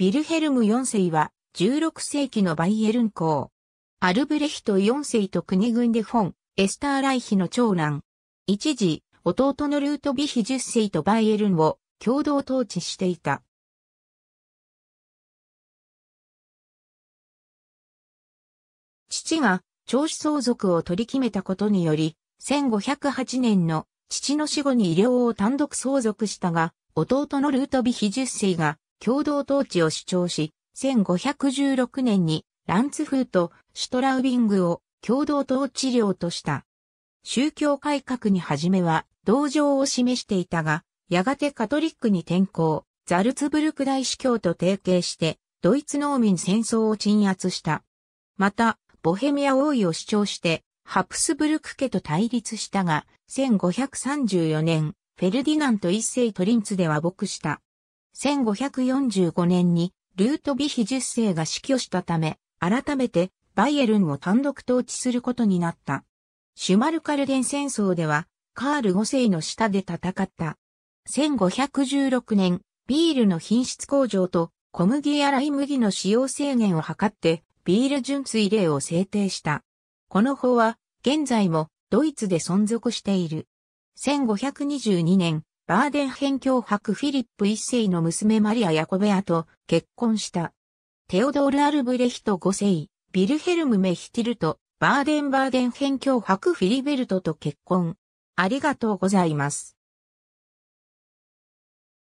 ビルヘルム4世は16世紀のバイエルン公。アルブレヒト4世と国軍でフォン、エスターライヒの長男。一時、弟のルートビヒ10世とバイエルンを共同統治していた。父が長子相続を取り決めたことにより、1508年の父の死後に医療を単独相続したが、弟のルートビヒ10世が共同統治を主張し、1516年にランツフーとシュトラウビングを共同統治領とした。宗教改革に初めは同情を示していたが、やがてカトリックに転向、ザルツブルク大司教と提携して、ドイツ農民戦争を鎮圧した。また、ボヘミア王位を主張して、ハプスブルク家と対立したが、1534年、フェルディナント一世トリンツでは牧した。1545年にルートヴィヒ10世が死去したため、改めてバイエルンを単独統治することになった。シュマルカルデン戦争では、カール5世の下で戦った。1516年、ビールの品質向上と小麦やライ麦の使用制限を図って、ビール純粋令を制定した。この法は、現在もドイツで存続している。1522年、バーデンヘン教フィリップ一世の娘マリア・ヤコベアと結婚した。テオドール・アルブレヒト五世、ビルヘルム・メヒティルト、バーデン・バーデンヘン教フィリベルトと結婚。ありがとうございます。